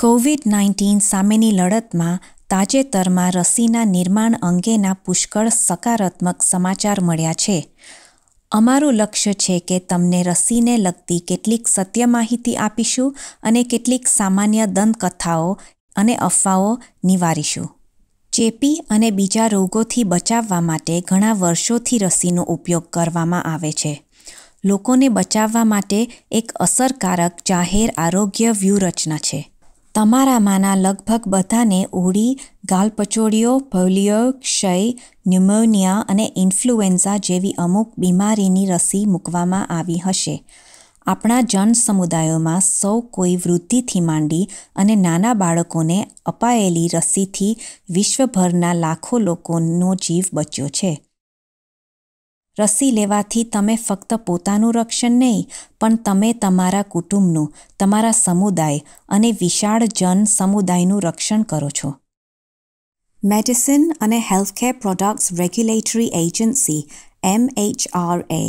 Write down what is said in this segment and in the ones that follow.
Covid nineteen સામેની લડતમાં તાજેતરમાં રસીના નિર્માણ અંગેના પુષ્કળ સકારાત્મક સમાચાર મળ્યા છે અમારું લક્ષ્ય છે કે તમને રસીને લગતી કેટલીક સત્ય માહિતી આપીશું અને કેટલીક સામાન્ય દંતકથાઓ અને અફવાઓ નિવારીશું ચેપી અને બીજા રોગોથી બચાવવા માટે ઘણા વર્ષોથી રસીનો ઉપયોગ કરવામાં આવે છે લોકોને બચાવવા માટે એક અસરકારક જાહેર આરોગ્ય વ્યૂહરચના છે તમારામાંના લગભગ બધાને ઓળી ગાલપચોડીઓ પોલિયો ક્ષય ન્યુમોનિયા અને ઇન્ફ્લુએન્ઝા જેવી અમુક બીમારીની રસી મૂકવામાં આવી હશે આપણા જન સમુદાયોમાં સૌ કોઈ વૃદ્ધિથી માંડી અને નાના બાળકોને અપાયેલી રસીથી વિશ્વભરના લાખો લોકોનો જીવ બચ્યો છે રસી લેવાથી તમે ફક્ત પોતાનું રક્ષણ નહીં પણ તમે તમારા કુટુંબનું તમારા સમુદાય અને વિશાળ જન સમુદાયનું રક્ષણ કરો છો મેડિસિન અને healthcare products regulatory agency MHRA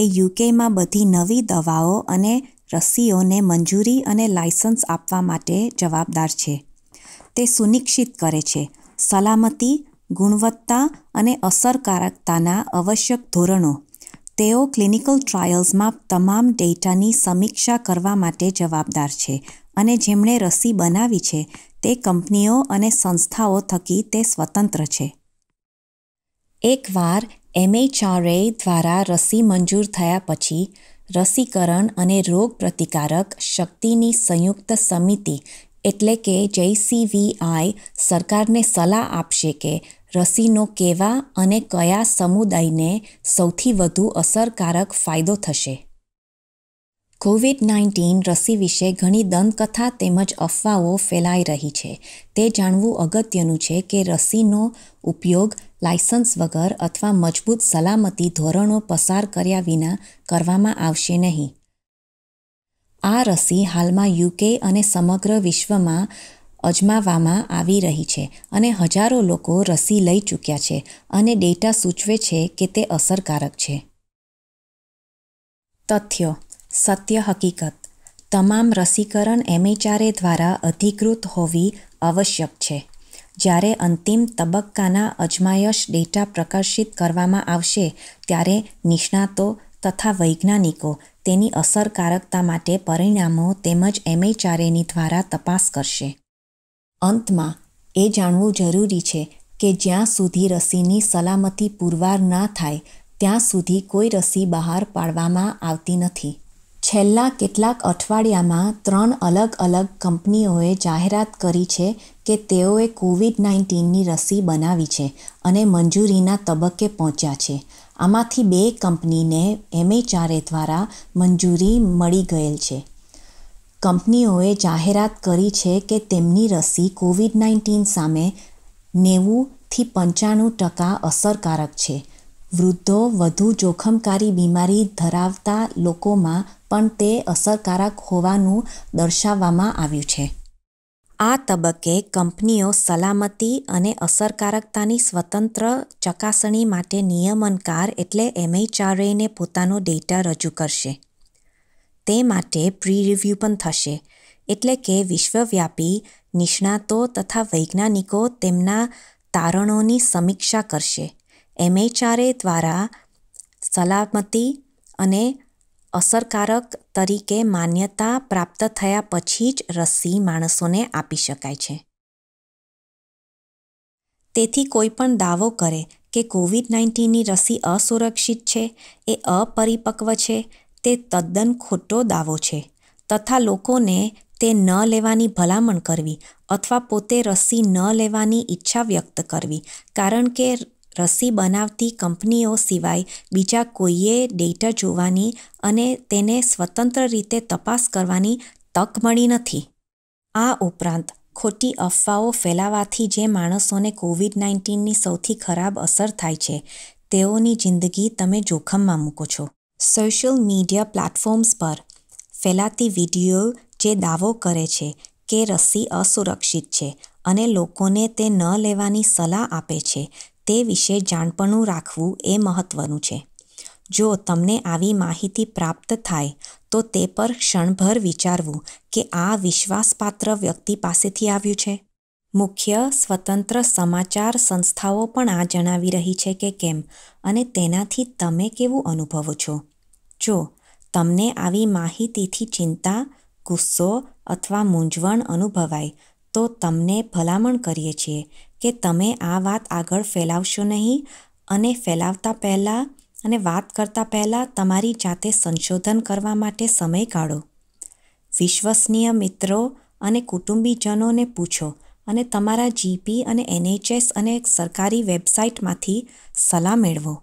એ યુકેમાં બધી નવી દવાઓ અને રસીઓને મંજૂરી અને લાયસન્સ આપવા માટે જવાબદાર છે તે સુનિશ્ચિત કરે છે સલામતી ગુણવત્તા અને અસરકારકતાના આવશ્યક ધોરણો તેઓ ક્લિનિકલ ટ્રાયલ્સમાં તમામ ડેટાની સમીક્ષા કરવા માટે જવાબદાર છે અને જેમણે રસી બનાવી છે તે કંપનીઓ અને સંસ્થાઓ થકી તે સ્વતંત્ર છે એકવાર એમએચઆરએ દ્વારા રસી મંજૂર થયા પછી રસીકરણ અને રોગપ્રતિકારક શક્તિની સંયુક્ત સમિતિ એટલે કે જેસીવીઆઈ સરકારને સલાહ આપશે કે રસીનો કેવા અને કયા સમુદાયને સૌથી વધુ અસરકારક ફાયદો થશે કોવિડ નાઇન્ટીન રસી વિશે ઘણી દંતકથા તેમજ અફવાઓ ફેલાઈ રહી છે તે જાણવું અગત્યનું છે કે રસીનો ઉપયોગ લાયસન્સ વગર અથવા મજબૂત સલામતી ધોરણો પસાર કર્યા વિના કરવામાં આવશે નહીં આ રસી હાલમાં યુકે અને સમગ્ર વિશ્વમાં અજમાવવામાં આવી રહી છે અને હજારો લોકો રસી લઈ ચૂક્યા છે અને ડેટા સૂચવે છે કે તે અસરકારક છે તથ્ય સત્ય હકીકત તમામ રસીકરણ એમએચઆરએ દ્વારા અધિકૃત હોવી આવશ્યક છે જ્યારે અંતિમ તબક્કાના અજમાયશ ડેટા પ્રકાશિત કરવામાં આવશે ત્યારે નિષ્ણાતો તથા વૈજ્ઞાનિકો તેની અસરકારકતા માટે પરિણામો તેમજ એમએચઆરએની દ્વારા તપાસ કરશે અંતમાં એ જાણવું જરૂરી છે કે જ્યાં સુધી રસીની સલામતી પુરવાર ના થાય ત્યાં સુધી કોઈ રસી બહાર પાડવામાં આવતી નથી છેલ્લા કેટલાક અઠવાડિયામાં ત્રણ અલગ અલગ કંપનીઓએ જાહેરાત કરી છે કે તેઓએ કોવિડ નાઇન્ટીનની રસી બનાવી છે અને મંજૂરીના તબક્કે પહોંચ્યા છે આમાંથી બે કંપનીને એમએચઆરએ દ્વારા મંજૂરી મળી ગયેલ છે કંપનીઓએ જાહેરાત કરી છે કે તેમની રસી કોવિડ નાઇન્ટીન સામે નેવુંથી પંચાણું ટકા અસરકારક છે વૃદ્ધો વધુ જોખમકારી બીમારી ધરાવતા લોકોમાં પણ તે અસરકારક હોવાનું દર્શાવવામાં આવ્યું છે આ તબક્કે કંપનીઓ સલામતી અને અસરકારકતાની સ્વતંત્ર ચકાસણી માટે નિયમનકાર એટલે એમએચઆરએને પોતાનો ડેટા રજૂ કરશે તે માટે પ્રી રિવ્યૂ પણ થશે એટલે કે વિશ્વવ્યાપી નિષ્ણાતો તથા વૈજ્ઞાનિકો તેમના તારણોની સમીક્ષા કરશે એમએચઆરએ દ્વારા સલામતી અને અસરકારક તરીકે માન્યતા પ્રાપ્ત થયા પછી જ રસી માણસોને આપી શકાય છે તેથી કોઈ પણ દાવો કરે કે કોવિડ નાઇન્ટીનની રસી અસુરક્ષિત છે એ અપરિપક્વ છે તે તદ્દન ખોટો દાવો છે તથા લોકોને તે ન લેવાની ભલામણ કરવી અથવા પોતે રસી ન લેવાની ઈચ્છા વ્યક્ત કરવી કારણ કે રસી બનાવતી કંપનીઓ સિવાય બીજા કોઈએ ડેટા જોવાની અને તેને સ્વતંત્ર રીતે તપાસ કરવાની તક મળી નથી આ ઉપરાંત ખોટી અફવાઓ ફેલાવાથી જે માણસોને કોવિડ નાઇન્ટીનની સૌથી ખરાબ અસર થાય છે તેઓની જિંદગી તમે જોખમમાં મૂકો છો સોશિયલ મીડિયા પ્લેટફોર્મ્સ પર ફેલાતી વિડીયો જે દાવો કરે છે કે રસી અસુરક્ષિત છે અને લોકોને તે ન લેવાની સલાહ આપે છે તે વિશે જાણપણું રાખવું એ મહત્ત્વનું છે જો તમને આવી માહિતી પ્રાપ્ત થાય તો તે પર ક્ષણભર વિચારવું કે આ વિશ્વાસપાત્ર વ્યક્તિ પાસેથી આવ્યું છે મુખ્ય સ્વતંત્ર સમાચાર સંસ્થાઓ પણ આ જણાવી રહી છે કે કેમ અને તેનાથી તમે કેવું અનુભવો છો જો તમને આવી માહિતીથી ચિંતા ગુસ્સો અથવા મૂંઝવણ અનુભવાય તો તમને ભલામણ કરીએ છીએ કે તમે આ વાત આગળ ફેલાવશો નહીં અને ફેલાવતા પહેલાં અને વાત કરતાં પહેલાં તમારી જાતે સંશોધન કરવા માટે સમય કાઢો વિશ્વસનીય મિત્રો અને કુટુંબીજનોને પૂછો અને તમારા જીપી અને એનએચએસ અને સરકારી વેબસાઇટમાંથી સલાહ મેળવો